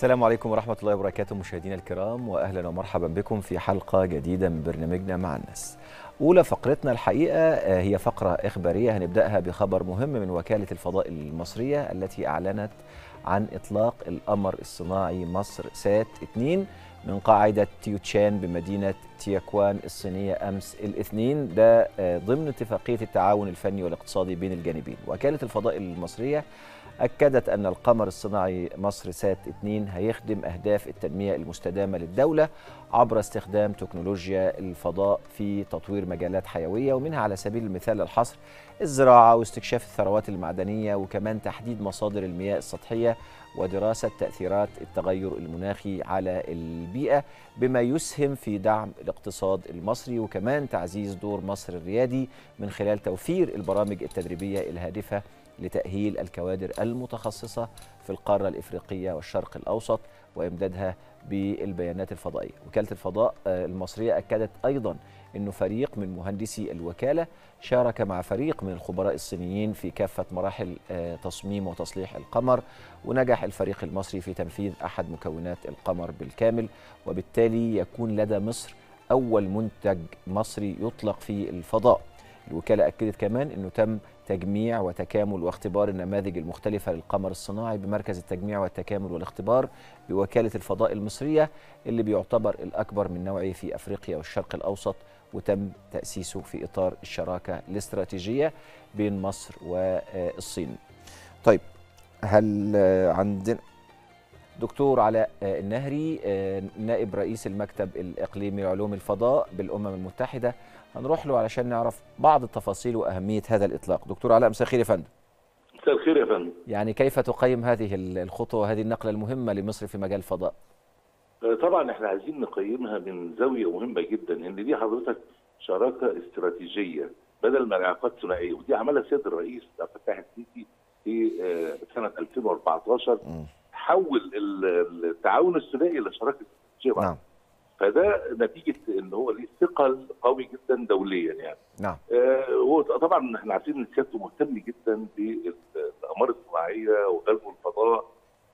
السلام عليكم ورحمة الله وبركاته مشاهدينا الكرام وأهلا ومرحبا بكم في حلقة جديدة من برنامجنا مع الناس أولى فقرتنا الحقيقة آه، هي فقرة إخبارية هنبدأها بخبر مهم من وكالة الفضاء المصرية التي أعلنت عن إطلاق القمر الصناعي مصر سات 2 من قاعدة تيوتشان بمدينة تياكوان الصينية أمس الاثنين ده آه، ضمن اتفاقية التعاون الفني والاقتصادي بين الجانبين وكالة الفضاء المصرية أكدت أن القمر الصناعي مصر سات 2 هيخدم أهداف التنمية المستدامة للدولة عبر استخدام تكنولوجيا الفضاء في تطوير مجالات حيوية ومنها على سبيل المثال الحصر الزراعة واستكشاف الثروات المعدنية وكمان تحديد مصادر المياه السطحية ودراسة تأثيرات التغير المناخي على البيئة بما يسهم في دعم الاقتصاد المصري وكمان تعزيز دور مصر الريادي من خلال توفير البرامج التدريبية الهادفة لتأهيل الكوادر المتخصصة في القارة الإفريقية والشرق الأوسط وإمدادها بالبيانات الفضائية وكالة الفضاء آه، المصرية أكدت أيضا أنه فريق من مهندسي الوكالة شارك مع فريق من الخبراء الصينيين في كافة مراحل آه، تصميم وتصليح القمر ونجح الفريق المصري في تنفيذ أحد مكونات القمر بالكامل وبالتالي يكون لدى مصر أول منتج مصري يطلق في الفضاء الوكالة أكدت كمان أنه تم تجميع وتكامل واختبار النماذج المختلفة للقمر الصناعي بمركز التجميع والتكامل والاختبار بوكالة الفضاء المصرية اللي بيعتبر الأكبر من نوعه في أفريقيا والشرق الأوسط وتم تأسيسه في إطار الشراكة الاستراتيجية بين مصر والصين طيب هل عندنا دكتور علاء النهري آه، نائب رئيس المكتب الإقليمي لعلوم الفضاء بالأمم المتحدة هنروح له علشان نعرف بعض التفاصيل واهميه هذا الاطلاق دكتور علاء مساء الخير يا فندم مساء الخير يا فندم يعني كيف تقيم هذه الخطوه هذه النقله المهمه لمصر في مجال الفضاء أه، طبعا احنا عايزين نقيمها من زاويه مهمه جدا ان دي حضرتك شراكه استراتيجيه بدل ما العلاقات ثنائيه ودي عملها السيد الرئيس عبد الفتاح السيسي في أه، سنه 2014 حول التعاون الثنائي الى شراكه استراتيجيه نعم فده نتيجه ان هو ليه ثقل قوي جدا دوليا يعني. نعم. آه وطبعا احنا عارفين ان سيادته مهتم جدا بالاقمار الصناعيه وغزو الفضاء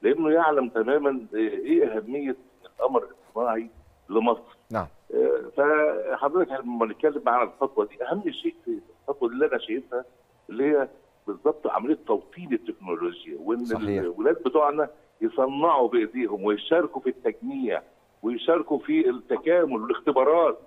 لانه يعلم تماما ايه اهميه القمر الصناعي لمصر. نعم. آه فحضرتك لما نتكلم عن الخطوه دي اهم شيء في الخطوه اللي انا شايفها اللي هي بالظبط عمليه توطين التكنولوجيا وان صحيح. الولاد بتوعنا يصنعوا بايديهم ويشاركوا في التجميع ويشاركوا في التكامل والاختبارات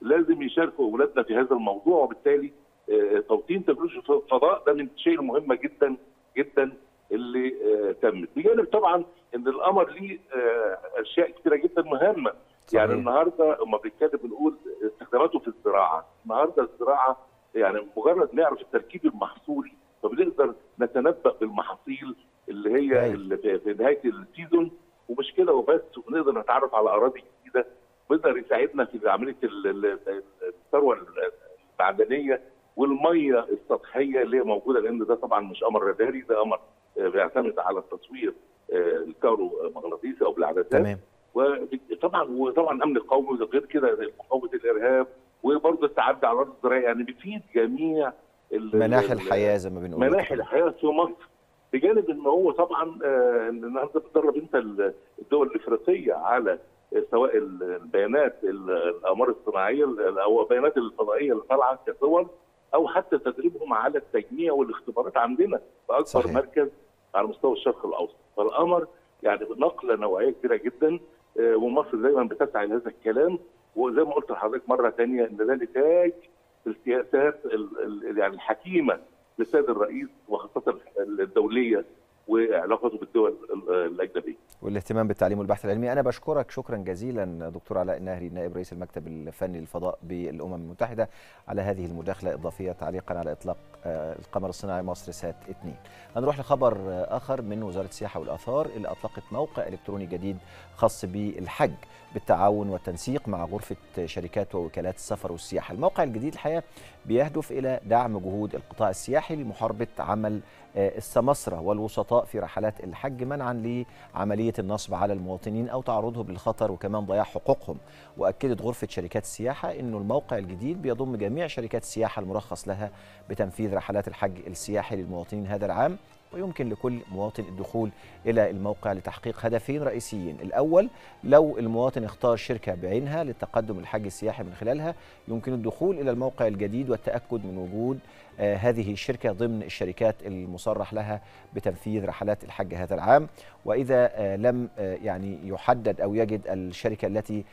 لازم يشاركوا اولادنا في هذا الموضوع وبالتالي آه، توطين تكنولوجيا الفضاء ده من الشيء المهمه جدا جدا اللي آه، تمت بجانب طبعا ان القمر ليه آه، اشياء كثيره جدا مهمه صحيح. يعني النهارده لما بنتكلم بنقول استخداماته في الزراعه النهارده الزراعه يعني مجرد نعرف التركيب المحصولي فبنقدر نتنبأ بالمحاصيل اللي هي اللي في نهايه السيزون ومش كده وبس ونقدر نتعرف على اراضي جديده ويقدر يساعدنا في عمليه الثروه المعدنيه والميه السطحيه اللي هي موجوده لان ده طبعا مش امر رداري ده امر بيعتمد على التصوير آه، مغناطيسي او بالعدسات تمام وطبعا وطبعا امن القومي غير كده مقاومه الارهاب وبرضه التعدي على الارض الزراعيه يعني بيفيد جميع مناحي الحياه زي ما بنقول مناحي الحياه في مصر بجانب ان هو طبعا آه، النهارده بتدرب انت الدول الافريقيه على سواء البيانات الاقمار الصناعيه او البيانات الفضائيه اللي طالعه كصور او حتى تدريبهم على التجميع والاختبارات عندنا في اكبر مركز على مستوى الشرق الاوسط فالقمر يعني نقله نوعيه كبيره جدا آه، ومصر دايما بتسعى لهذا الكلام وزي ما قلت لحضرتك مره ثانيه ان ده نتاج السياسات يعني الحكيمه للسيد الرئيس وخاصه الدوليه وعلاقته بالدول الاجنبيه. والاهتمام بالتعليم والبحث العلمي، انا بشكرك شكرا جزيلا دكتور علاء النهري نائب رئيس المكتب الفني للفضاء بالامم المتحده على هذه المداخله الاضافيه تعليقا على اطلاق القمر الصناعي مصر سات 2 هنروح لخبر آخر من وزارة السياحة والآثار اللي أطلقت موقع إلكتروني جديد خاص بالحج بالتعاون والتنسيق مع غرفة شركات ووكالات السفر والسياحة الموقع الجديد الحقيقة بيهدف إلى دعم جهود القطاع السياحي لمحاربة عمل آه، السمسرة والوسطاء في رحلات الحج منعا لعملية النصب على المواطنين أو تعرضهم للخطر وكمان ضياع حقوقهم وأكدت غرفة شركات السياحة أنه الموقع الجديد بيضم جميع شركات السياحة المرخص لها بتنفيذ رحلات الحج السياحي للمواطنين هذا العام ويمكن لكل مواطن الدخول إلى الموقع لتحقيق هدفين رئيسيين الأول لو المواطن اختار شركة بعينها للتقدم الحج السياحي من خلالها يمكن الدخول إلى الموقع الجديد والتأكد من وجود آه، هذه الشركة ضمن الشركات المصرح لها بتنفيذ رحلات الحج هذا العام وإذا آه، لم آه، يعني يحدد أو يجد الشركة التي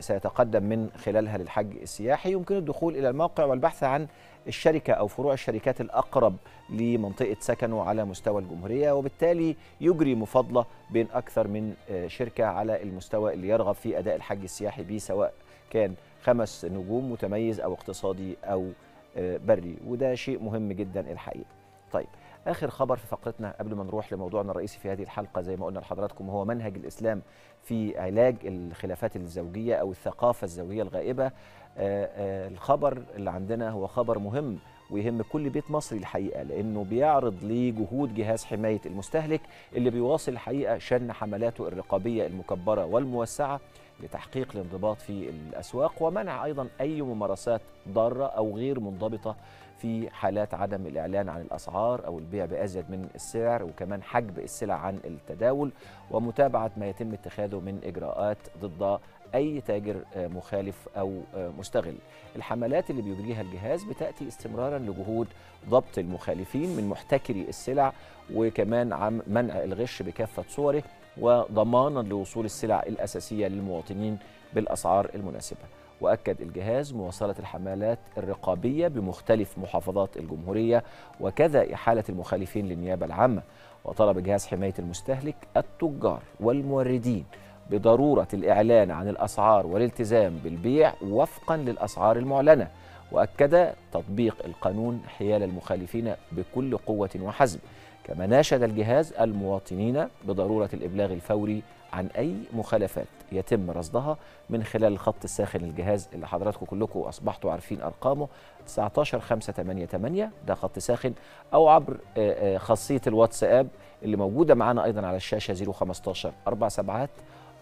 سيتقدم من خلالها للحج السياحي يمكن الدخول إلى الموقع والبحث عن الشركة أو فروع الشركات الأقرب لمنطقة سكنه على مستوى الجمهورية وبالتالي يجري مفاضلة بين أكثر من آه، شركة على المستوى اللي يرغب في أداء الحج السياحي به سواء كان خمس نجوم متميز أو اقتصادي أو آه، بري وده شيء مهم جدا الحقيقة طيب آخر خبر في فقرتنا قبل ما نروح لموضوعنا الرئيسي في هذه الحلقة زي ما قلنا لحضراتكم هو منهج الإسلام في علاج الخلافات الزوجيه او الثقافه الزوجيه الغائبه آه، آه، الخبر اللي عندنا هو خبر مهم ويهم كل بيت مصري الحقيقه لانه بيعرض لجهود جهاز حمايه المستهلك اللي بيواصل الحقيقه شن حملاته الرقابيه المكبره والموسعه لتحقيق الانضباط في الاسواق ومنع ايضا اي ممارسات ضاره او غير منضبطه في حالات عدم الإعلان عن الأسعار أو البيع بأزيد من السعر وكمان حجب السلع عن التداول ومتابعة ما يتم اتخاذه من إجراءات ضد أي تاجر آه، مخالف أو آه، مستغل الحملات اللي بيجريها الجهاز بتأتي استمرارا لجهود ضبط المخالفين من محتكري السلع وكمان عم منع الغش بكافة صوره وضمانا لوصول السلع الأساسية للمواطنين بالأسعار المناسبة وأكد الجهاز مواصلة الحملات الرقابية بمختلف محافظات الجمهورية وكذا إحالة المخالفين للنيابة العامة وطلب جهاز حماية المستهلك التجار والموردين بضرورة الإعلان عن الأسعار والالتزام بالبيع وفقا للأسعار المعلنة وأكد تطبيق القانون حيال المخالفين بكل قوة وحزم كما ناشد الجهاز المواطنين بضرورة الإبلاغ الفوري عن أي مخالفات يتم رصدها من خلال الخط الساخن الجهاز اللي حضراتكم كلكم أصبحتوا عارفين أرقامه 19588 ده خط ساخن أو عبر آه، آه، خاصية الواتساب اللي موجودة معانا أيضا على الشاشة 015 أربع سبعات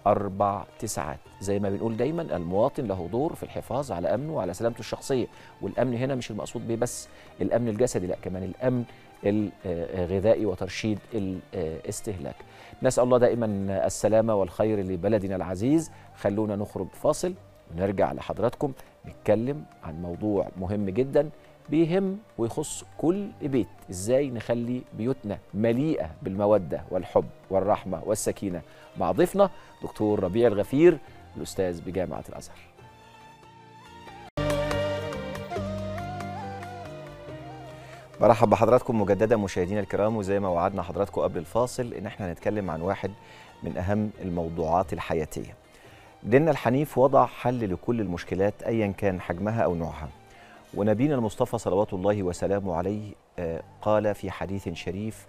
أربع تسعات زي ما بنقول دايما المواطن له دور في الحفاظ على أمنه وعلى سلامته الشخصية والأمن هنا مش المقصود به بس الأمن الجسدي لا كمان الأمن الغذائي آه، وترشيد الاستهلاك نسأل الله دائما السلامة والخير لبلدنا العزيز خلونا نخرج فاصل ونرجع لحضراتكم نتكلم عن موضوع مهم جدا بيهم ويخص كل بيت ازاي نخلي بيوتنا مليئة بالمودة والحب والرحمة والسكينة مع ضيفنا دكتور ربيع الغفير الأستاذ بجامعة الأزهر برحب بحضراتكم مجددا مشاهدينا الكرام وزي ما وعدنا حضراتكم قبل الفاصل ان احنا هنتكلم عن واحد من اهم الموضوعات الحياتيه. ديننا الحنيف وضع حل لكل المشكلات ايا كان حجمها او نوعها. ونبينا المصطفى صلوات الله وسلامه عليه آه، قال في حديث شريف: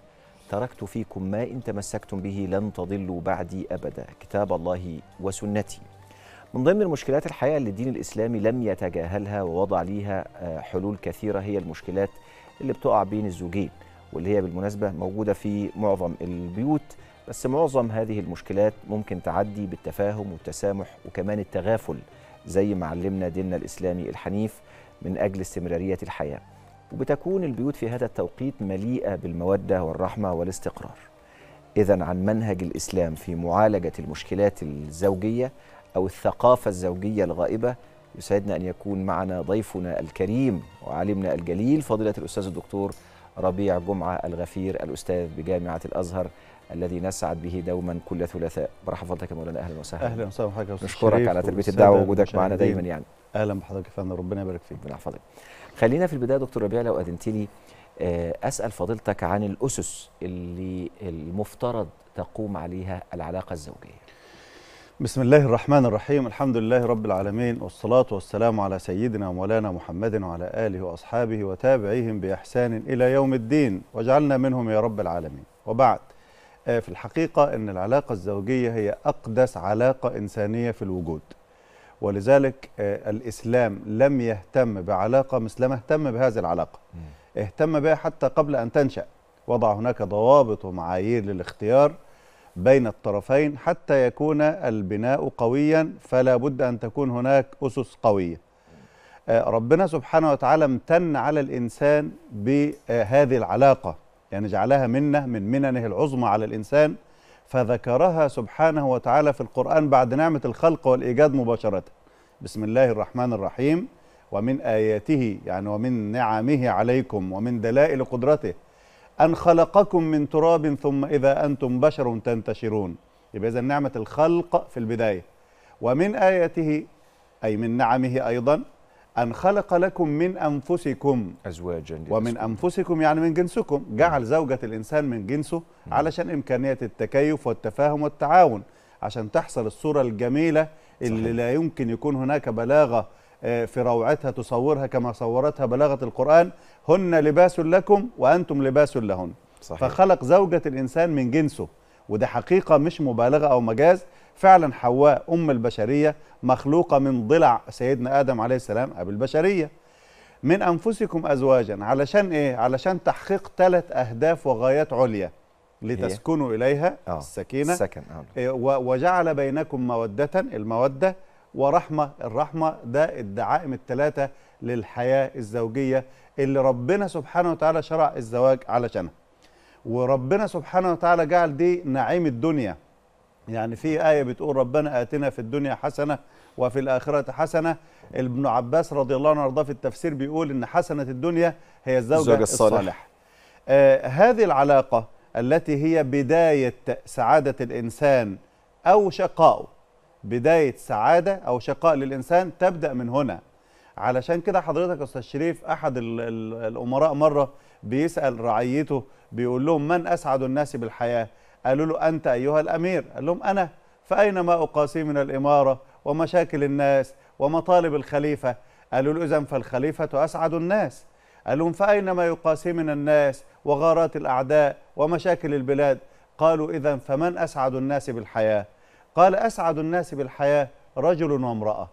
تركت فيكم ما ان تمسكتم به لن تضلوا بعدي ابدا، كتاب الله وسنتي. من ضمن المشكلات الحقيقه اللي الدين الاسلامي لم يتجاهلها ووضع ليها آه، حلول كثيره هي المشكلات اللي بتقع بين الزوجين واللي هي بالمناسبة موجودة في معظم البيوت بس معظم هذه المشكلات ممكن تعدي بالتفاهم والتسامح وكمان التغافل زي ما علمنا ديننا الإسلامي الحنيف من أجل استمرارية الحياة وبتكون البيوت في هذا التوقيت مليئة بالمودة والرحمة والاستقرار إذا عن منهج الإسلام في معالجة المشكلات الزوجية أو الثقافة الزوجية الغائبة يسعدنا أن يكون معنا ضيفنا الكريم وعالمنا الجليل فضيلة الأستاذ الدكتور ربيع جمعة الغفير الأستاذ بجامعة الأزهر الذي نسعد به دوما كل ثلاثاء برحب حضرتك يا مولانا اهلا وسهلا اهلا وسهلا بحضرتك يا استاذ نشكرك على تلبيه الدعوه ووجودك معنا دايما يعني اهلا بحضرتك يا فندم ربنا يبارك فيك ربنا يحفظك خلينا في البدايه دكتور ربيع لو اذنت لي آه، اسال فضيلتك عن الاسس اللي المفترض تقوم عليها العلاقه الزوجيه بسم الله الرحمن الرحيم الحمد لله رب العالمين والصلاة والسلام على سيدنا مولانا محمد وعلى آله وأصحابه وتابعيهم بإحسان إلى يوم الدين واجعلنا منهم يا رب العالمين وبعد آه، في الحقيقة أن العلاقة الزوجية هي أقدس علاقة إنسانية في الوجود ولذلك آه، الإسلام لم يهتم بعلاقة مثل ما اهتم بهذه العلاقة اهتم بها حتى قبل أن تنشأ وضع هناك ضوابط ومعايير للاختيار بين الطرفين حتى يكون البناء قويا فلا بد أن تكون هناك أسس قوية آه، ربنا سبحانه وتعالى امتن على الإنسان بهذه العلاقة يعني جعلها منه من مننه العظمى على الإنسان فذكرها سبحانه وتعالى في القرآن بعد نعمة الخلق والإيجاد مباشرة بسم الله الرحمن الرحيم ومن آياته يعني ومن نعمه عليكم ومن دلائل قدرته أن خلقكم من تراب ثم إذا أنتم بشر تنتشرون يبقى إذا نعمة الخلق في البداية ومن آياته أي من نعمه أيضا أن خلق لكم من أنفسكم أزواجا ومن أنفسكم يعني من جنسكم جعل زوجة الإنسان من جنسه علشان إمكانية التكيف والتفاهم والتعاون عشان تحصل الصورة الجميلة اللي صحيح. لا يمكن يكون هناك بلاغة آه، في روعتها تصورها كما صورتها بلاغة القرآن هن لباس لكم وأنتم لباس لهن صحيح. فخلق زوجة الإنسان من جنسه وده حقيقة مش مبالغة أو مجاز فعلا حواء أم البشرية مخلوقة من ضلع سيدنا آدم عليه السلام أبي البشرية من أنفسكم أزواجا علشان إيه؟ علشان تحقيق ثلاث أهداف وغايات عليا لتسكنوا إليها آه، السكينة السكن. آه. إيه، وجعل بينكم مودة المودة ورحمة الرحمة ده الدعائم الثلاثة للحياة الزوجية اللي ربنا سبحانه وتعالى شرع الزواج علشانها وربنا سبحانه وتعالى جعل دي نعيم الدنيا يعني في آية بتقول ربنا آتنا في الدنيا حسنة وفي الآخرة حسنة ابن عباس رضي الله عنه وارضاه في التفسير بيقول إن حسنة الدنيا هي الزوجة الزوج الصالح, الصالح. آه هذه العلاقة التي هي بداية سعادة الإنسان أو شقائه بداية سعادة أو شقاء للإنسان تبدأ من هنا علشان كده حضرتك أستاذ شريف أحد الأمراء مرة بيسأل رعيته بيقول لهم من أسعد الناس بالحياة قالوا له أنت أيها الأمير قال لهم أنا فأين ما أقاسي من الإمارة ومشاكل الناس ومطالب الخليفة قالوا له إذا فالخليفة أسعد الناس قال لهم فأين ما يقاسي من الناس وغارات الأعداء ومشاكل البلاد قالوا إذا فمن أسعد الناس بالحياة قال أسعد الناس بالحياة رجل وامرأة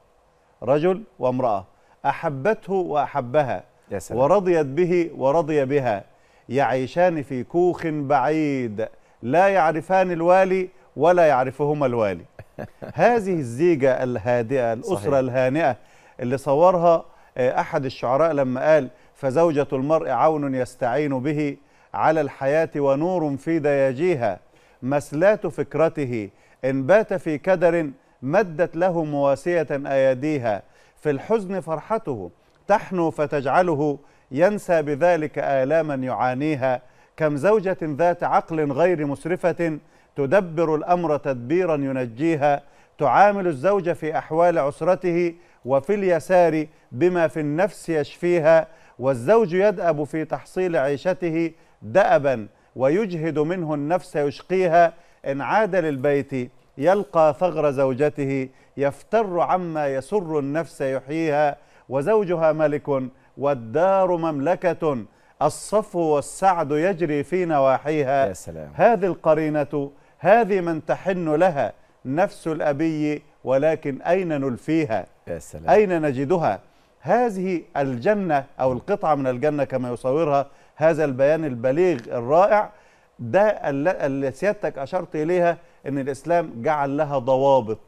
رجل وامرأة أحبته وأحبها يا سلام. ورضيت به ورضي بها يعيشان في كوخ بعيد لا يعرفان الوالي ولا يعرفهما الوالي هذه الزيجة الهادئة الأسرة صحيح. الهانئة اللي صورها آه، أحد الشعراء لما قال فزوجة المرء عون يستعين به على الحياة ونور في دياجيها مسلات فكرته إن بات في كدر مدت له مواسية أيديها في الحزن فرحته تحنو فتجعله ينسى بذلك آلاما يعانيها كم زوجة ذات عقل غير مسرفة تدبر الأمر تدبيرا ينجيها تعامل الزوج في أحوال عسرته وفي اليسار بما في النفس يشفيها والزوج يدأب في تحصيل عيشته دأبا ويجهد منه النفس يشقيها إن عاد للبيت يلقى ثغر زوجته يفتر عما يسر النفس يحييها وزوجها ملك والدار مملكة الصفو والسعد يجري في نواحيها يا سلام. هذه القرينة هذه من تحن لها نفس الأبي ولكن أين نلفيها يا سلام. أين نجدها هذه الجنة أو القطعة من الجنة كما يصورها هذا البيان البليغ الرائع ده اللي سيادتك أشرت إليها ان الاسلام جعل لها ضوابط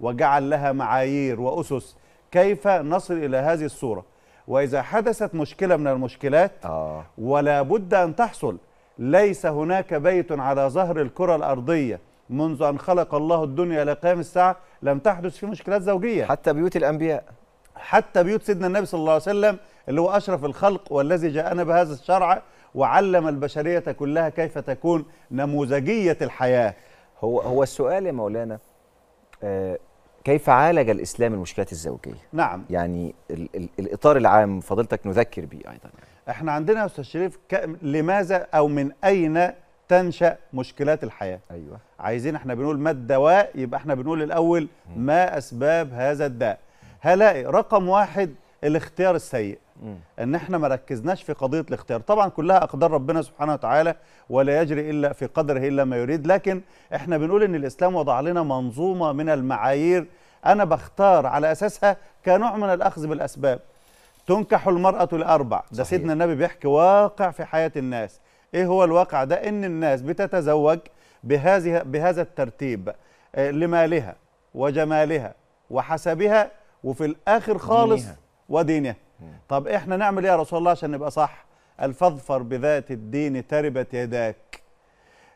وجعل لها معايير واسس كيف نصل الى هذه الصوره واذا حدثت مشكله من المشكلات آه. ولا بد ان تحصل ليس هناك بيت على ظهر الكره الارضيه منذ ان خلق الله الدنيا الى قيام الساعه لم تحدث فيه مشكلات زوجيه حتى بيوت الانبياء حتى بيوت سيدنا النبي صلى الله عليه وسلم اللي هو اشرف الخلق والذي جاءنا بهذا الشرع وعلم البشريه كلها كيف تكون نموذجيه الحياه هو هو السؤال يا مولانا آه، كيف عالج الاسلام المشكلات الزوجيه؟ نعم يعني ال ال الاطار العام فضلتك نذكر به ايضا. احنا عندنا يا استاذ شريف لماذا او من اين تنشا مشكلات الحياه؟ ايوه عايزين احنا بنقول ما الدواء يبقى احنا بنقول الاول ما اسباب هذا الداء؟ هلاقي رقم واحد الاختيار السيء ان احنا ما ركزناش في قضيه الاختيار طبعا كلها اقدار ربنا سبحانه وتعالى ولا يجري الا في قدره الا ما يريد لكن احنا بنقول ان الاسلام وضع لنا منظومه من المعايير انا بختار على اساسها كنوع من الاخذ بالاسباب تنكح المراه لاربع ده صحيح. سيدنا النبي بيحكي واقع في حياه الناس ايه هو الواقع ده ان الناس بتتزوج بهذه بهذا الترتيب آه، لمالها وجمالها وحسبها وفي الاخر خالص دينها. ودينه طب احنا نعمل ايه يا رسول الله عشان نبقى صح الفظفر بذات الدين تربت يداك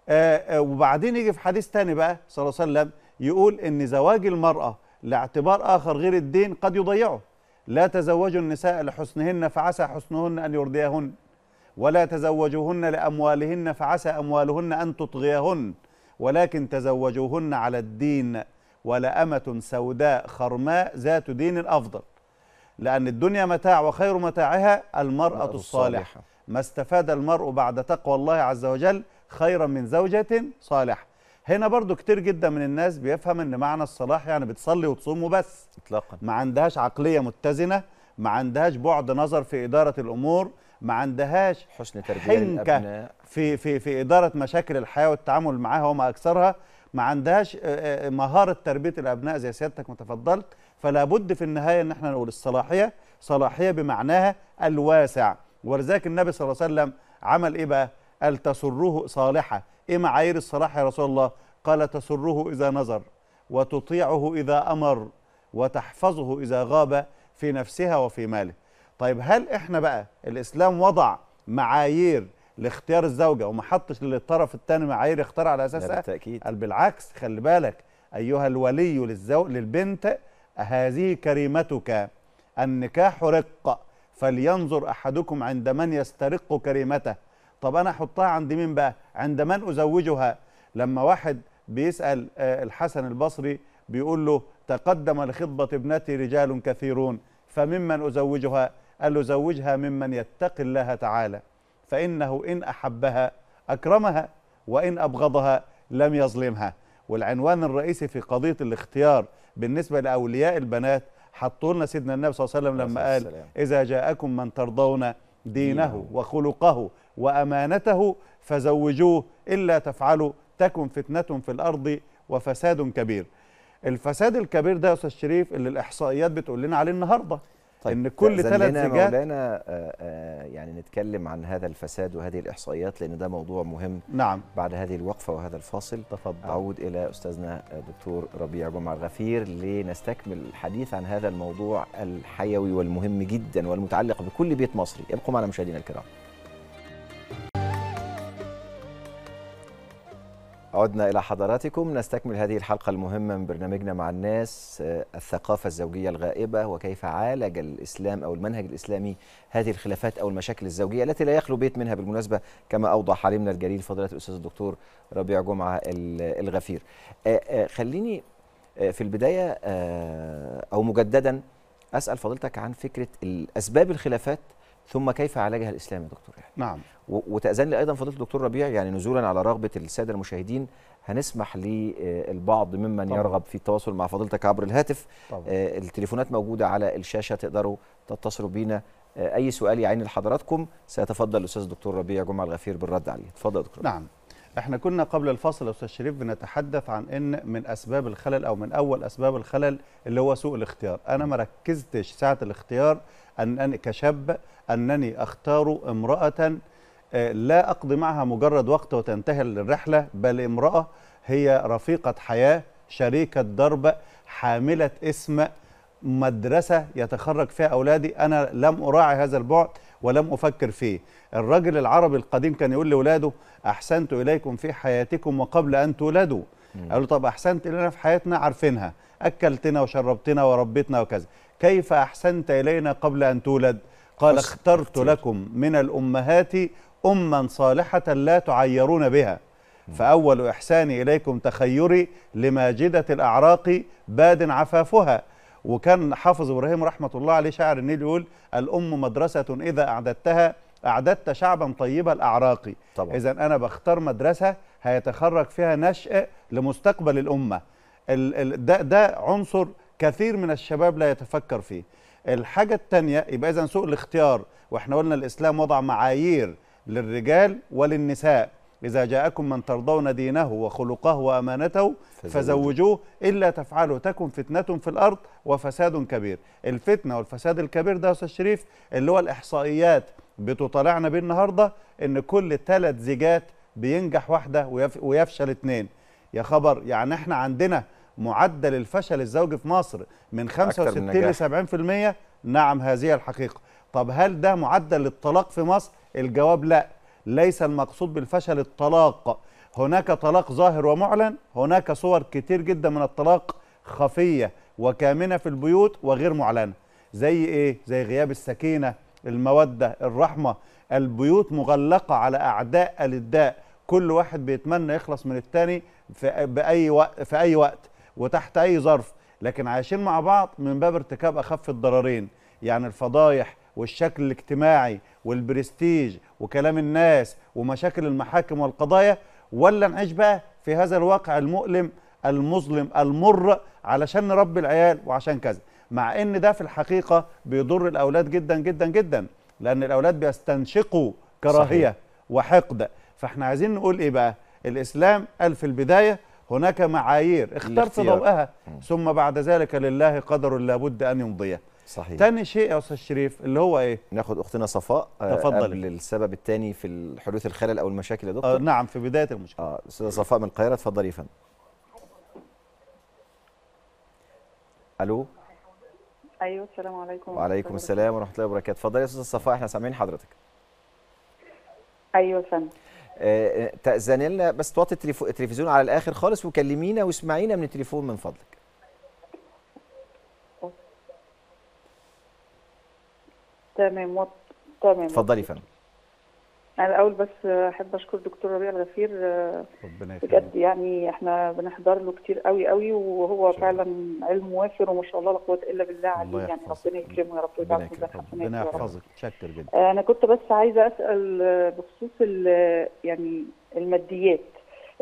آه آه وبعدين يجي في حديث تاني بقى صلى الله عليه وسلم يقول ان زواج المرأة لاعتبار اخر غير الدين قد يضيعه لا تزوجوا النساء لحسنهن فعسى حسنهن ان يرضيهن ولا تزوجوهن لاموالهن فعسى اموالهن ان تطغيهن ولكن تزوجوهن على الدين ولأمة سوداء خرماء ذات دين الافضل لأن الدنيا متاع وخير متاعها المرأة الصالحة ما استفاد المرء بعد تقوى الله عز وجل خيرا من زوجة صالحة هنا برضو كتير جدا من الناس بيفهم ان معنى الصلاح يعني بتصلي وتصوم وبس اطلاقا ما عندهاش عقلية متزنة ما عندهاش بعد نظر في إدارة الأمور ما عندهاش حسن تربية حنكة الأبناء. في في في إدارة مشاكل الحياة والتعامل معاها وما أكثرها ما عندهاش آه، آه، مهارة تربية الأبناء زي سيادتك ما تفضلت فلا بد في النهايه ان احنا نقول الصلاحيه صلاحيه بمعناها الواسع ولذلك النبي صلى الله عليه وسلم عمل ايه بقى قال تسره صالحه ايه معايير الصلاح يا رسول الله قال تسره اذا نظر وتطيعه اذا امر وتحفظه اذا غاب في نفسها وفي ماله طيب هل احنا بقى الاسلام وضع معايير لاختيار الزوجه وما حطش للطرف الثاني معايير يختار على اساسها بالتاكيد بالعكس خلي بالك ايها الولي للزو... للبنت هذه كريمتك النكاح رق فلينظر أحدكم عند من يسترق كريمته طب أنا أحطها عند مين بقى عند من أزوجها لما واحد بيسأل آه، الحسن البصري بيقول له تقدم لخطبة ابنتي رجال كثيرون فممن أزوجها قال له زوجها ممن يتقي الله تعالى فإنه إن أحبها أكرمها وإن أبغضها لم يظلمها والعنوان الرئيسي في قضية الاختيار بالنسبة لأولياء البنات حطوا لنا سيدنا النبي صلى الله عليه وسلم لما قال إذا جاءكم من ترضون دينه وخلقه وأمانته فزوجوه إلا تفعلوا تكن فتنة في الأرض وفساد كبير الفساد الكبير ده يا أستاذ شريف اللي الإحصائيات بتقول لنا عليه النهارده طيب ان كل ثلاث سجات مولانا آه، آه، يعني نتكلم عن هذا الفساد وهذه الاحصائيات لان ده موضوع مهم نعم بعد هذه الوقفه وهذا الفاصل تفضل اعود الى استاذنا آه، دكتور ربيع جمع الغفير لنستكمل الحديث عن هذا الموضوع الحيوي والمهم جدا والمتعلق بكل بيت مصري ابقوا معنا مشاهدينا الكرام عدنا إلى حضراتكم نستكمل هذه الحلقة المهمة من برنامجنا مع الناس آه، الثقافة الزوجية الغائبة وكيف عالج الإسلام أو المنهج الإسلامي هذه الخلافات أو المشاكل الزوجية التي لا يخلو بيت منها بالمناسبة كما أوضح حليمنا الجليل فضيلة الأستاذ الدكتور ربيع جمعة الغفير آه، آه، خليني في البداية أو مجددا أسأل فضيلتك عن فكرة الأسباب الخلافات ثم كيف عالجها الاسلام يا دكتور يعني نعم وتاذن لي ايضا فضيله الدكتور ربيع يعني نزولا على رغبه الساده المشاهدين هنسمح للبعض آه، ممن طبعا. يرغب في التواصل مع فضيلتك عبر الهاتف طبعا. آه، التليفونات موجوده على الشاشه تقدروا تتصلوا بينا آه، اي سؤال يعين لحضراتكم سيتفضل الاستاذ الدكتور ربيع جمعه الغفير بالرد عليه اتفضل دكتور نعم احنا كنا قبل الفصل يا استاذ شريف بنتحدث عن ان من اسباب الخلل او من اول اسباب الخلل اللي هو سوء الاختيار انا ما ركزتش ساعه الاختيار انني كشاب انني اختار امراه آه، لا اقضي معها مجرد وقت وتنتهي الرحله بل امراه هي رفيقه حياه شريكه درب حامله اسم مدرسه يتخرج فيها اولادي انا لم اراعي هذا البعد ولم أفكر فيه الرجل العربي القديم كان يقول لأولاده أحسنت إليكم في حياتكم وقبل أن تولدوا قالوا طب أحسنت إلينا في حياتنا عارفينها أكلتنا وشربتنا وربيتنا وكذا كيف أحسنت إلينا قبل أن تولد قال اخترت لكم من الأمهات أما صالحة لا تعيرون بها فأول إحساني إليكم تخيري لماجدة الأعراق باد عفافها وكان حافظ ابراهيم رحمه الله عليه شاعر النيل يقول الام مدرسه اذا اعددتها اعددت شعبا طيب الاعراق اذا انا بختار مدرسه هيتخرج فيها نشء لمستقبل الامه ده ده عنصر كثير من الشباب لا يتفكر فيه الحاجه الثانيه يبقى اذا سوء الاختيار واحنا قلنا الاسلام وضع معايير للرجال وللنساء إذا جاءكم من ترضون دينه وخلقه وأمانته فزوجوه إلا تفعلوا تكن فتنة في الأرض وفساد كبير الفتنة والفساد الكبير ده يا أستاذ شريف اللي هو الإحصائيات بتطالعنا بيه النهاردة إن كل ثلاث زيجات بينجح واحدة ويفشل اتنين يا خبر يعني احنا عندنا معدل الفشل الزوجي في مصر من 65 ل 70% نعم هذه الحقيقة طب هل ده معدل الطلاق في مصر؟ الجواب لا ليس المقصود بالفشل الطلاق هناك طلاق ظاهر ومعلن هناك صور كتير جدا من الطلاق خفية وكامنة في البيوت وغير معلنة زي ايه زي غياب السكينة المودة الرحمة البيوت مغلقة على أعداء الداء كل واحد بيتمنى يخلص من التاني في بأي وقت في أي وقت وتحت أي ظرف لكن عايشين مع بعض من باب ارتكاب أخف الضررين يعني الفضايح والشكل الاجتماعي والبرستيج وكلام الناس ومشاكل المحاكم والقضايا ولا نعيش بقى في هذا الواقع المؤلم المظلم المر علشان نربي العيال وعشان كذا مع ان ده في الحقيقه بيضر الاولاد جدا جدا جدا لان الاولاد بيستنشقوا كراهيه وحقد فاحنا عايزين نقول ايه بقى الاسلام قال في البدايه هناك معايير اخترت ضوءها ثم بعد ذلك لله قدر لابد ان يمضيه صحيح تاني شيء يا استاذ شريف اللي هو ايه ناخد اختنا صفاء آه، تفضل قبل السبب الثاني في حدوث الخلل او المشاكل يا دكتور آه نعم في بدايه المشكله اه استاذه صفاء من القاهره اتفضلي يا فندم الو ايوه السلام عليكم وعليكم السلام ورحمه الله وبركاته اتفضلي يا استاذه صفاء احنا سامعين حضرتك ايوه فندم تأذن آه، آه، تأذني لنا بس توطي التليفزيون على الاخر خالص وكلمينا واسمعينا من التليفون من فضلك تمام تمام اتفضلي يا فندم انا الاول بس احب اشكر دكتور ربيع الغفير ربنا بجد يعني احنا بنحضر له كتير قوي قوي وهو فعلا علم وافر وما شاء الله لا قوه الا بالله عليه يعني ربنا يكرمه يا رب ربنا يحفظك شكر جدا آه، انا كنت بس عايزه اسال بخصوص يعني الماديات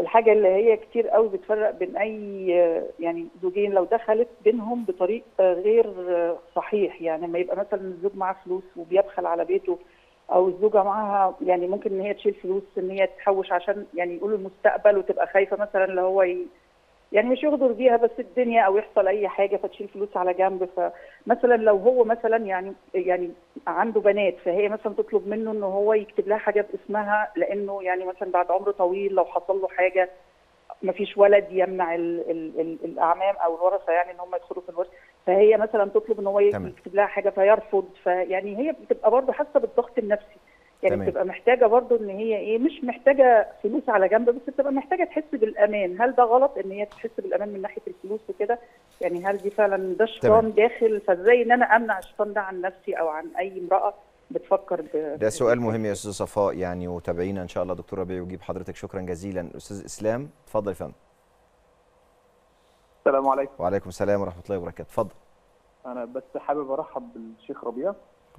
الحاجه اللي هي كتير قوي بتفرق بين اي يعني زوجين لو دخلت بينهم بطريق غير صحيح يعني لما يبقى مثلا الزوج معاه فلوس وبيبخل على بيته او الزوجه معاها يعني ممكن ان هي تشيل فلوس ان هي تحوش عشان يعني يقولوا المستقبل وتبقى خايفه مثلا اللي هو يعني مش يغدر بيها بس الدنيا او يحصل اي حاجه فتشيل فلوس على جنب فمثلا لو هو مثلا يعني يعني عنده بنات فهي مثلا تطلب منه ان هو يكتب لها حاجه باسمها لانه يعني مثلا بعد عمر طويل لو حصل له حاجه ما فيش ولد يمنع الـ الـ الـ الاعمام او الورثه يعني ان هم يدخلوا في الورث فهي مثلا تطلب ان هو يكتب لها حاجه فيرفض فيعني هي بتبقى برضه حاسه بالضغط النفسي يعني تمام. بتبقى محتاجه برضو ان هي ايه مش محتاجه فلوس على جنب بس بتبقى محتاجه تحس بالامان هل ده غلط ان هي تحس بالامان من ناحيه الفلوس وكده يعني هل دي فعلا ده شيطان داخل فازاي ان انا امنع الشيطان ده عن نفسي او عن اي امراه بتفكر ب... ده سؤال مهم يا استاذ صفاء يعني وتابعينا ان شاء الله دكتور ربيع وجيب حضرتك شكرا جزيلا استاذ اسلام اتفضل يا فندم السلام عليكم وعليكم السلام ورحمه الله وبركاته اتفضل انا بس حابب ارحب بالشيخ ربيع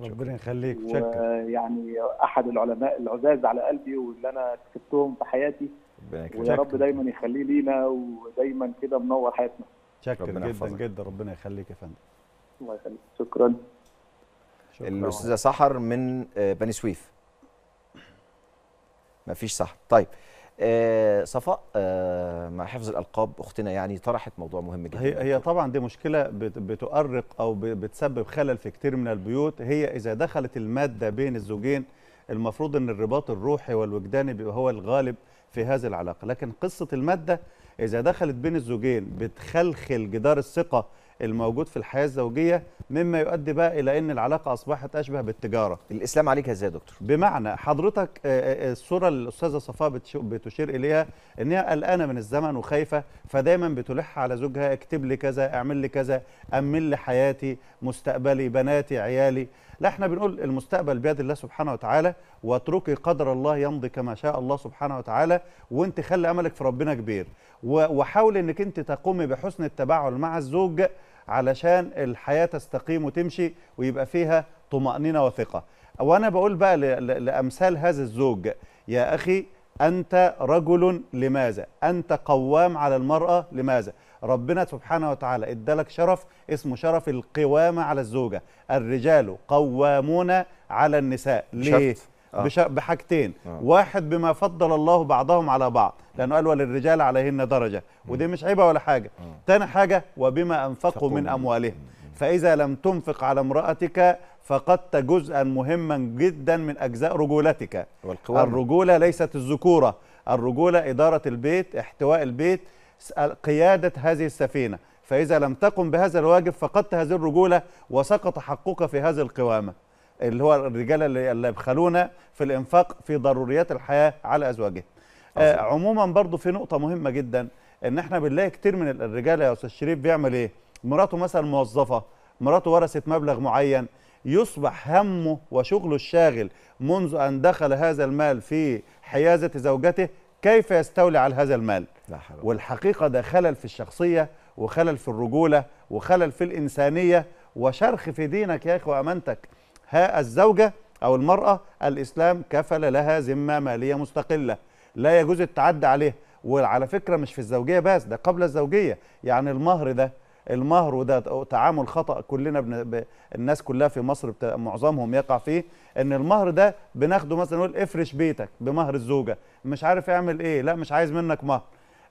ربنا يخليك ويعني احد العلماء العزاز على قلبي واللي انا كسبتهم في حياتي ويا رب دايما يخليه لينا ودايما كده منور حياتنا شكرا جدا يحفظك. جدا ربنا يخليك يا فندم الله يخليك شكرا, شكرا. الاستاذه سحر من آه، بني سويف مفيش سحر طيب آه، صفاء آه، مع حفظ الالقاب اختنا يعني طرحت موضوع مهم جدا هي هي طبعا دي مشكله بتؤرق او بتسبب خلل في كتير من البيوت هي اذا دخلت الماده بين الزوجين المفروض ان الرباط الروحي والوجداني بيبقى هو الغالب في هذه العلاقه لكن قصه الماده اذا دخلت بين الزوجين بتخلخل جدار الثقه الموجود في الحياه الزوجيه مما يؤدي بقى الى ان العلاقه اصبحت اشبه بالتجاره الاسلام عليك ازاي يا دكتور بمعنى حضرتك آه، آه، آه، الصوره اللي الاستاذه صفاء بتشير اليها ان هي قلقانه من الزمن وخايفه فدايما بتلح على زوجها اكتب لي كذا اعمل لي كذا امن لي حياتي مستقبلي بناتي عيالي لا احنا بنقول المستقبل بيد الله سبحانه وتعالى واتركي قدر الله يمضي كما شاء الله سبحانه وتعالى وانت خلي املك في ربنا كبير وحاولي انك انت تقومي بحسن التباعد مع الزوج علشان الحياه تستقيم وتمشي ويبقى فيها طمانينه وثقه وانا بقول بقى لامثال هذا الزوج يا اخي انت رجل لماذا انت قوام على المراه لماذا ربنا سبحانه وتعالى ادالك شرف اسمه شرف القوامه على الزوجه الرجال قوامون على النساء ليه شرط. آه. بحاجتين آه. واحد بما فضل الله بعضهم على بعض لانه قال وللرجال عليهن درجه ودي مش عيبه ولا حاجه آه. تاني حاجه وبما انفقوا من اموالهم فاذا لم تنفق على امراتك فقدت جزءا مهما جدا من اجزاء رجولتك والقوام. الرجوله ليست الذكوره الرجوله اداره البيت احتواء البيت قياده هذه السفينه فاذا لم تقم بهذا الواجب فقدت هذه الرجوله وسقط حقك في هذه القوامه اللي هو الرجال اللي يبخلون في الانفاق في ضروريات الحياه على ازواجهم آه عموما برضو في نقطه مهمه جدا ان احنا بنلاقي كتير من الرجال يا استاذ شريف بيعمل ايه مراته مثلا موظفه مراته ورثت مبلغ معين يصبح همه وشغله الشاغل منذ ان دخل هذا المال في حيازه زوجته كيف يستولي على هذا المال لا حرام. والحقيقه ده خلل في الشخصيه وخلل في الرجوله وخلل في الانسانيه وشرخ في دينك يا اخي وامانتك ها الزوجة أو المرأة الإسلام كفل لها ذمة مالية مستقلة لا يجوز التعدي عليها وعلى فكرة مش في الزوجية بس ده قبل الزوجية يعني المهر ده المهر وده تعامل خطأ كلنا بن... الناس كلها في مصر بت... معظمهم يقع فيه ان المهر ده بناخده مثلا نقول افرش بيتك بمهر الزوجة مش عارف اعمل ايه لا مش عايز منك مهر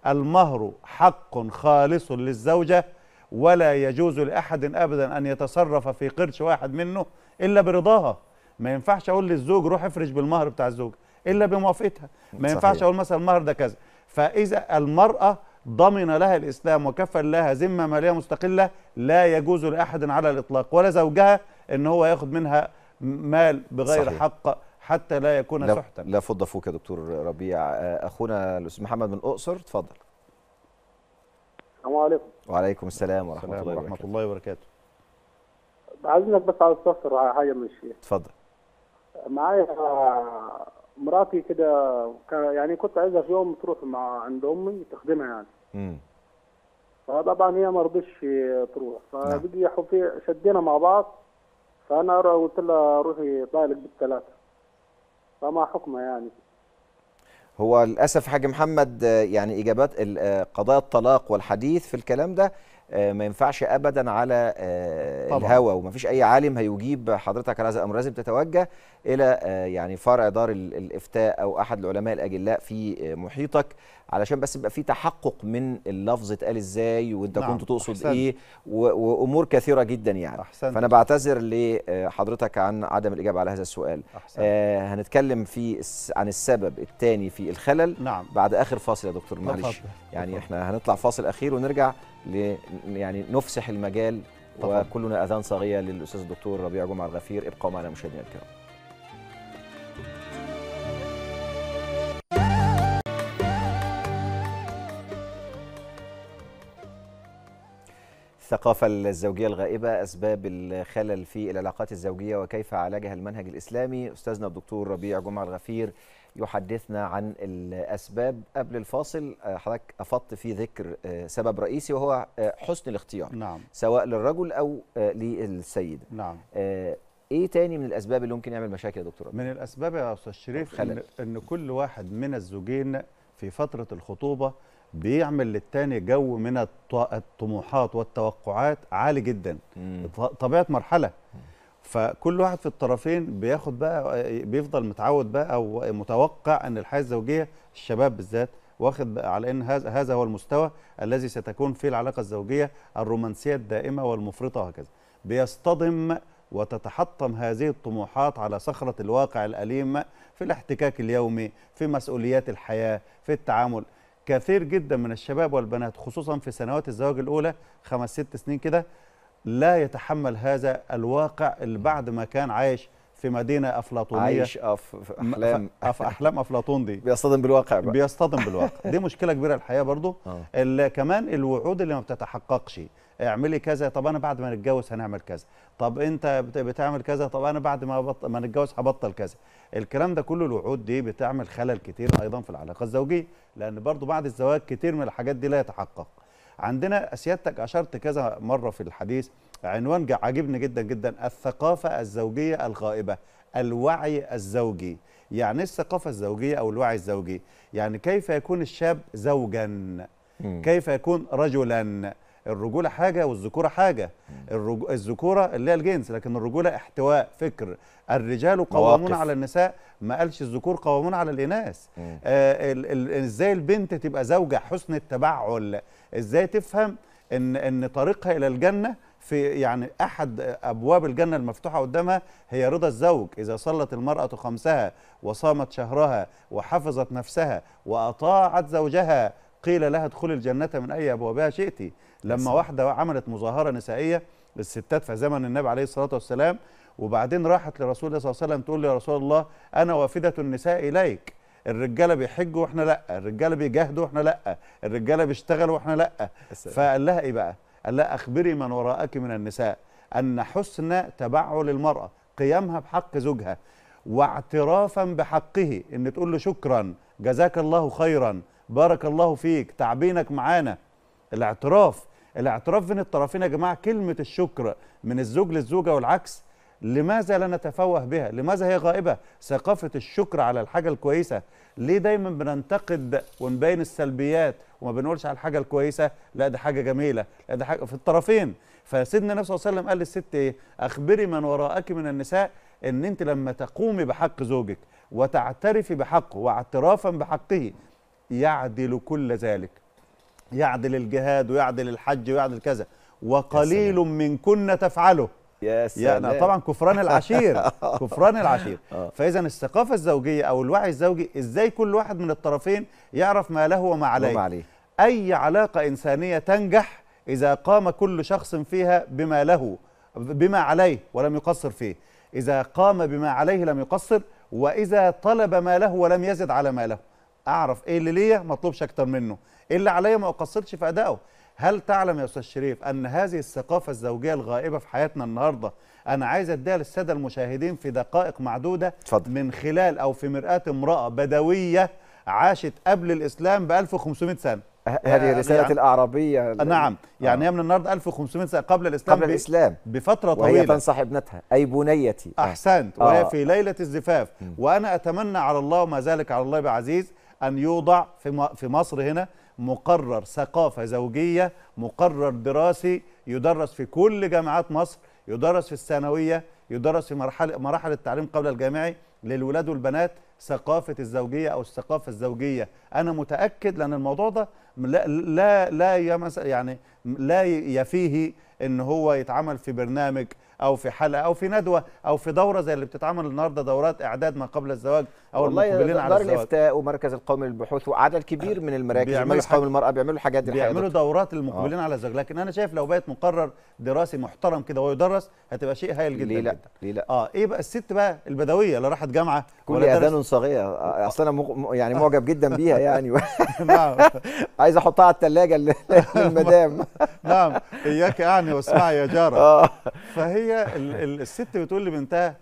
المهر حق خالص للزوجة ولا يجوز لأحد أبدا أن يتصرف في قرش واحد منه الا برضاها ما ينفعش اقول للزوج روح افرش بالمهر بتاع الزوجه الا بموافقتها ما ينفعش اقول مثلا المهر ده كذا فاذا المراه ضمن لها الاسلام وكفل لها ذمه ماليه مستقله لا يجوز لاحد على الاطلاق ولا زوجها ان هو ياخذ منها مال بغير صحيح. حق حتى لا يكون لا سحتا لا فض فوك يا دكتور ربيع آه، اخونا الاستاذ محمد من الاقصر اتفضل السلام عليكم وعليكم السلام ورحمه, السلام الله, ورحمة الله وبركاته عايزينك بس على السفر حاجه من الشيء اتفضل معايا مراتي كده يعني كنت عايزها في يوم تروح مع عند امي تخدمها يعني امم فطبعا هي ما رضتش تروح نعم. فبقي حفي شدينا مع بعض فانا قلت لها روحي طالق بالثلاثه فما حكمها يعني هو للاسف حاج محمد آه، يعني اجابات آه، قضايا الطلاق والحديث في الكلام ده آه، ما ينفعش ابدا على آه، الهوى ومفيش اي عالم هيجيب حضرتك على هذا الامر لازم تتوجه الى آه، يعني فرع دار الافتاء او احد العلماء الاجلاء في محيطك علشان بس يبقى في تحقق من اللفظ اتقال ازاي وانت نعم. كنت تقصد أحسن. ايه وامور كثيره جدا يعني أحسن. فانا بعتذر لحضرتك عن عدم الاجابه على هذا السؤال أحسن. آه هنتكلم في عن السبب الثاني في الخلل نعم. بعد اخر فاصل يا دكتور معلش يعني احنا هنطلع فاصل اخير ونرجع يعني نفسح المجال طبعا. وكلنا اذان صاغيه للاستاذ الدكتور ربيع جمعه الغفير ابقوا معنا مشاهدينا الكرام الثقافة الزوجية الغائبة أسباب الخلل في العلاقات الزوجية وكيف عالجها المنهج الإسلامي أستاذنا الدكتور ربيع جمعة الغفير يحدثنا عن الأسباب قبل الفاصل آه، حضرتك أفضت في ذكر آه، سبب رئيسي وهو آه، حسن الاختيار نعم. سواء للرجل أو للسيدة نعم. ايه تاني من الاسباب اللي ممكن يعمل مشاكل يا دكتور من الاسباب يا استاذ شريف إن, ان كل واحد من الزوجين في فتره الخطوبه بيعمل للتاني جو من الطموحات والتوقعات عالي جدا طبيعه مرحله فكل واحد في الطرفين بياخد بقى بيفضل متعود بقى او متوقع ان الحياه الزوجيه الشباب بالذات واخد على ان هذا هو المستوى الذي ستكون فيه العلاقه الزوجيه الرومانسيه الدائمه والمفرطه وهكذا بيصطدم وتتحطم هذه الطموحات على صخرة الواقع الأليم في الاحتكاك اليومي في مسؤوليات الحياة في التعامل كثير جدا من الشباب والبنات خصوصا في سنوات الزواج الاولى خمس ست سنين كده لا يتحمل هذا الواقع اللي بعد ما كان عايش في مدينه افلاطونيه عايش في احلام أف احلام افلاطون دي بيصطدم بالواقع بقى بيصطدم بالواقع دي مشكله كبيره الحقيقه برضو آه. كمان الوعود اللي ما بتتحققش اعملي كذا طب انا بعد ما نتجوز هنعمل كذا طب انت بتعمل كذا طب انا بعد ما بط... ما نتجوز هبطل كذا الكلام ده كله الوعود دي بتعمل خلل كتير ايضا في العلاقه الزوجيه لان برضو بعد الزواج كتير من الحاجات دي لا يتحقق عندنا سيادتك اشرت كذا مره في الحديث عنوان عاجبني جدا جدا الثقافه الزوجيه الغائبه الوعي الزوجي يعني إيه الثقافه الزوجيه او الوعي الزوجي يعني كيف يكون الشاب زوجا كيف يكون رجلا الرجوله حاجه والذكوره حاجه الرج... الذكوره اللي هي الجنس لكن الرجوله احتواء فكر الرجال قوامون على النساء ما قالش الذكور قوامون على الاناث آه ال... ال... ازاي البنت تبقى زوجه حسن التبعل ازاي تفهم ان ان طريقها الى الجنه في يعني احد ابواب الجنه المفتوحه قدامها هي رضا الزوج اذا صلت المراه خمسها وصامت شهرها وحفظت نفسها واطاعت زوجها قيل لها ادخلي الجنه من اي ابوابها شئتي لما واحده عملت مظاهره نسائيه للستات في زمن النبي عليه الصلاه والسلام وبعدين راحت لرسول الله صلى الله عليه وسلم تقول يا رسول الله انا وافده النساء اليك الرجاله بيحجوا واحنا لا الرجاله بيجاهدوا واحنا لا الرجاله بيشتغلوا واحنا لا فقال لها ايه بقى قال لها اخبري من وراءك من النساء ان حسن تبعل المراه قيامها بحق زوجها واعترافا بحقه ان تقول له شكرا جزاك الله خيرا بارك الله فيك تعبينك معانا الاعتراف الاعتراف بين الطرفين يا جماعه كلمه الشكر من الزوج للزوجه والعكس لماذا لا نتفوه بها لماذا هي غائبه ثقافه الشكر على الحاجه الكويسه ليه دايما بننتقد ونبين السلبيات وما بنقولش على الحاجه الكويسه لا ده حاجه جميله لا ده حاجه في الطرفين فسيدنا النبي صلى الله عليه وسلم قال للست ايه اخبري من وراءك من النساء ان انت لما تقومي بحق زوجك وتعترفي بحقه واعترافا بحقه يعدل كل ذلك يعدل الجهاد ويعدل الحج ويعدل كذا وقليل من كنا تفعله يا سلام يعني طبعا كفران العشير كفران العشير فاذا الثقافه الزوجيه او الوعي الزوجي ازاي كل واحد من الطرفين يعرف ما له وما عليه, وما عليه. اي علاقه انسانيه تنجح اذا قام كل شخص فيها بما له بما عليه ولم يقصر فيه اذا قام بما عليه لم يقصر واذا طلب ما له ولم يزد على ما له اعرف ايه اللي ليا ما اطلبش اكتر منه ايه اللي عليا ما اقصرش في ادائه هل تعلم يا استاذ شريف ان هذه الثقافه الزوجيه الغائبه في حياتنا النهارده انا عايز اديها للساده المشاهدين في دقائق معدوده تفضل. من خلال او في مراه امراه بدويه عاشت قبل الاسلام ب 1500 سنه هذه آه، يعني رسالة يعني الأعرابية نعم يعني آه. هي من النهاردة 1500 سنة قبل الإسلام قبل الإسلام بفترة طويلة وهي تنصح ابنتها أي بنيتي آه. أحسنت آه. وهي في ليلة الزفاف م. وأنا أتمنى على الله وما ذلك على الله بعزيز أن يوضع في مصر هنا مقرر ثقافة زوجية مقرر دراسي يدرس في كل جامعات مصر يدرس في الثانوية يدرس في مرحلة مراحل التعليم قبل الجامعي للولاد والبنات ثقافة الزوجية أو الثقافة الزوجية أنا متأكد لأن الموضوع ده لا لا لا يعني لا يفيه إن هو يتعمل في برنامج او في حلقه او في ندوه او في دوره زي اللي بتتعمل النهارده دورات اعداد ما قبل الزواج او المقبلين على الزواج والله الافتاء ومركز القومي للبحوث وعدد كبير من المراكز المجلس القومي للمراه بيعملوا الحاجات دي بيعملوا دورات للمقبلين آه. على الزواج لكن انا شايف لو بقت مقرر دراسي محترم كده ويدرس هتبقى شيء هايل جدا ليه لا جدا. ليه لا اه ايه بقى الست بقى البدويه اللي راحت جامعه كل اذان صاغيه اصل انا مغ... يعني معجب جدا بيها يعني نعم عايز احطها على الثلاجه للمدام نعم اياك يعني واسمعي يا جاره آه. فهي هي الست بتقول لبنتها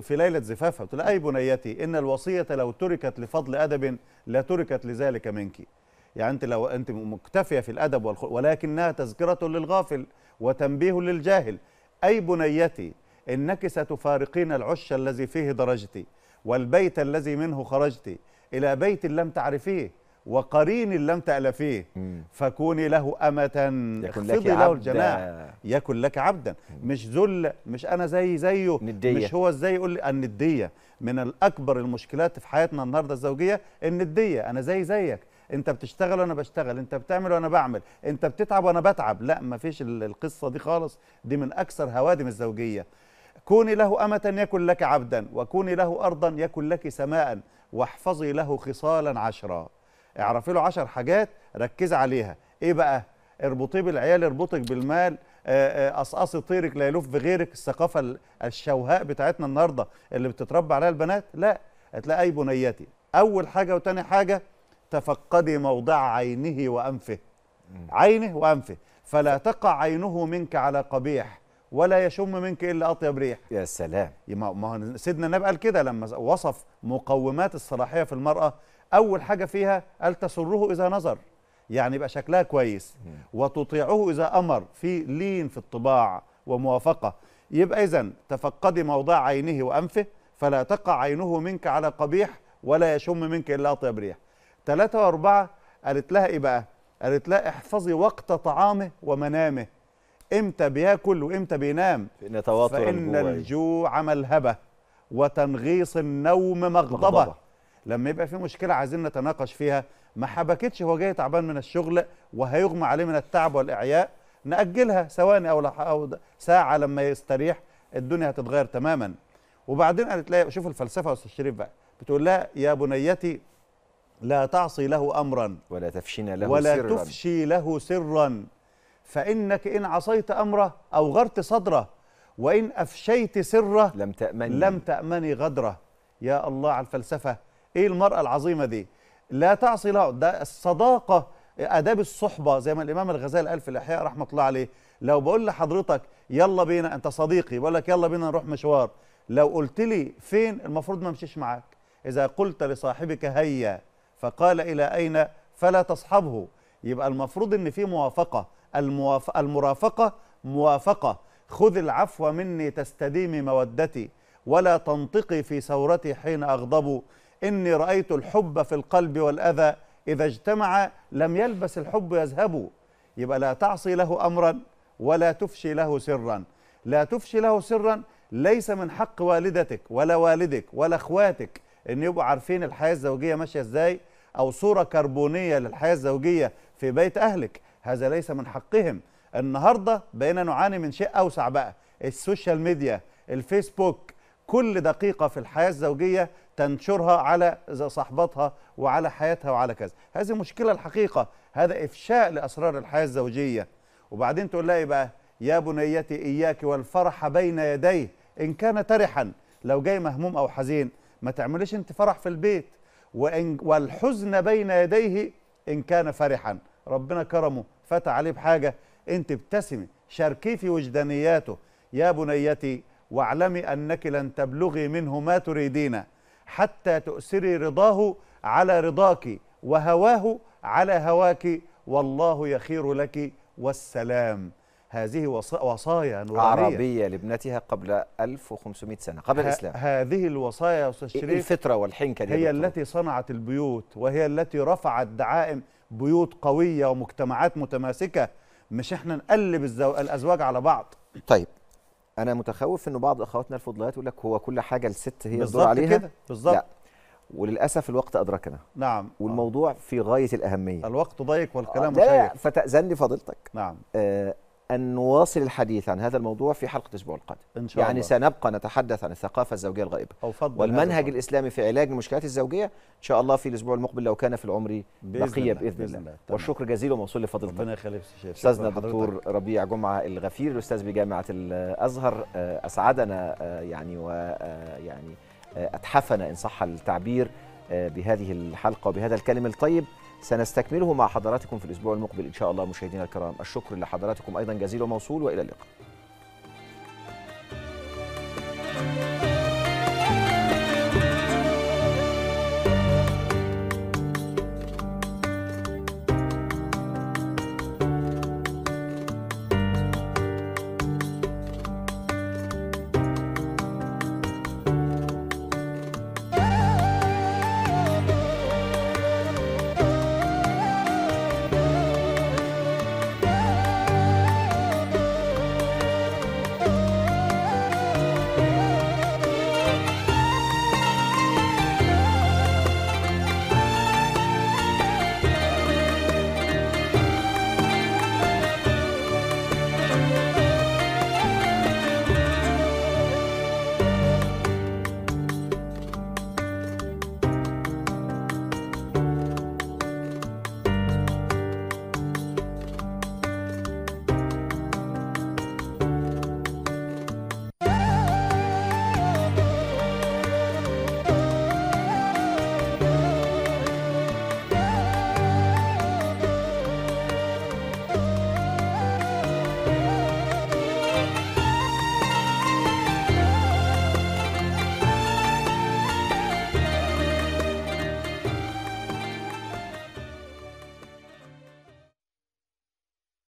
في ليله زفافها بتقول اي بنيتي ان الوصيه لو تركت لفضل ادب لا تركت لذلك منك يعني انت لو انت مكتفيه في الادب ولكنها تذكره للغافل وتنبيه للجاهل اي بنيتي انك ستفارقين العش الذي فيه درجتي والبيت الذي منه خرجتي الى بيت لم تعرفيه وقرين لم تألفيه فكوني له أمة اخفضي له الجناح يكن لك عبدا مش ذل مش أنا زي زيه ندية. مش هو زي يقول لي الندية من الأكبر المشكلات في حياتنا النهاردة الزوجية الندية أنا زي زيك انت بتشتغل وانا بشتغل انت بتعمل وانا بعمل انت بتتعب وانا بتعب لا مفيش القصه دي خالص دي من اكثر هوادم الزوجيه كوني له امه يكن لك عبدا وكوني له ارضا يكن لك سماء واحفظي له خصالا عشرا اعرفي له 10 حاجات ركز عليها ايه بقى اربطيه بالعيال اربطك بالمال قصقصي آه، آه، طيرك لا يلف غيرك الثقافه الشوهاء بتاعتنا النهارده اللي بتتربى عليها البنات لا هتلاقي اي بنيتي اول حاجه وتاني حاجه تفقدي موضع عينه وانفه عينه وانفه فلا تقع عينه منك على قبيح ولا يشم منك الا اطيب ريح يا سلام ما سيدنا النبي قال كده لما وصف مقومات الصلاحيه في المراه أول حاجة فيها قال تسره إذا نظر يعني يبقى شكلها كويس وتطيعه إذا أمر في لين في الطباع وموافقة يبقى إذا تفقدي موضع عينه وأنفه فلا تقع عينه منك على قبيح ولا يشم منك إلا أطيب ريح ثلاثة وأربعة قالت لها إيه بقى قالت لها احفظي وقت طعامه ومنامه امتى بياكل وامتى بينام فإن, فإن الجوع ملهبة وتنغيص النوم مغضبة, مغضبة. لما يبقى في مشكله عايزين نتناقش فيها ما حبكتش هو جاي تعبان من الشغل وهيغمى عليه من التعب والاعياء ناجلها ثواني او او ساعه لما يستريح الدنيا هتتغير تماما وبعدين قالت لها شوف الفلسفه يا استاذ شريف بقى بتقول لها يا بنيتي لا تعصي له امرا ولا تفشين له ولا سرا ولا تفشي له سرا فانك ان عصيت امره اوغرت صدره وان افشيت سره لم تامني لم تامني غدره يا الله على الفلسفه ايه المرأة العظيمة دي لا تعصي له ده الصداقة آداب الصحبة زي ما الإمام الغزالي قال في الإحياء رحمة الله عليه لو بقول لحضرتك يلا بينا أنت صديقي بقول لك يلا بينا نروح مشوار لو قلت لي فين المفروض ما امشيش معاك إذا قلت لصاحبك هيا فقال إلى أين فلا تصحبه يبقى المفروض ان في موافقه الموافقه المرافقه موافقه خذ العفو مني تستديمي مودتي ولا تنطقي في ثورتي حين اغضب إني رأيت الحب في القلب والأذى إذا اجتمع لم يلبس الحب يذهب يبقى لا تعصي له أمرا ولا تفشي له سرا لا تفشي له سرا ليس من حق والدتك ولا والدك ولا اخواتك ان يبقوا عارفين الحياه الزوجيه ماشيه ازاي او صوره كربونيه للحياه الزوجيه في بيت اهلك هذا ليس من حقهم النهارده بقينا نعاني من شيء اوسع بقى السوشيال ميديا الفيسبوك كل دقيقة في الحياة الزوجية تنشرها على صاحبتها وعلى حياتها وعلى كذا هذه مشكلة الحقيقة هذا إفشاء لأسرار الحياة الزوجية وبعدين تقول لها إيه بقى يا بنيتي إياك والفرح بين يديه إن كان ترحا لو جاي مهموم أو حزين ما تعمليش أنت فرح في البيت وإن والحزن بين يديه إن كان فرحا ربنا كرمه فتح عليه بحاجة أنت ابتسمي شاركيه في وجدانياته يا بنيتي واعلمي أنك لن تبلغي منه ما تريدين حتى تؤثري رضاه على رضاك وهواه على هواك والله يخير لك والسلام هذه وصايا نورانية عربية لابنتها قبل 1500 سنة قبل الإسلام هذه الوصايا يا أستاذ شريف والحنكة دي هي التي صنعت البيوت وهي التي رفعت دعائم بيوت قوية ومجتمعات متماسكة مش احنا نقلب الأزواج على بعض طيب انا متخوف انه بعض اخواتنا الفضليات يقول لك هو كل حاجه الست هي الدور عليها كده بالظبط لا وللاسف الوقت ادركنا نعم والموضوع آه. في غايه الاهميه الوقت ضيق والكلام آه لا, لا فتاذن لي فضيلتك نعم آه أن نواصل الحديث عن هذا الموضوع في حلقة الأسبوع القادم إن شاء يعني الله. سنبقى نتحدث عن الثقافة الزوجية الغائبة والمنهج الإسلامي في علاج المشكلات الزوجية إن شاء الله في الأسبوع المقبل لو كان في العمر بقية بإذن, الله, الله, الله. والشكر جزيل وموصول لفضيلتك ربنا يخليك أستاذنا الدكتور ربيع جمعة الغفير الأستاذ بجامعة الأزهر آه، أسعدنا آه، يعني ويعني آه، أتحفنا إن صح التعبير بهذه الحلقة وبهذا الكلم الطيب سنستكمله مع حضراتكم في الأسبوع المقبل إن شاء الله مشاهدينا الكرام الشكر لحضراتكم أيضا جزيل وموصول وإلى اللقاء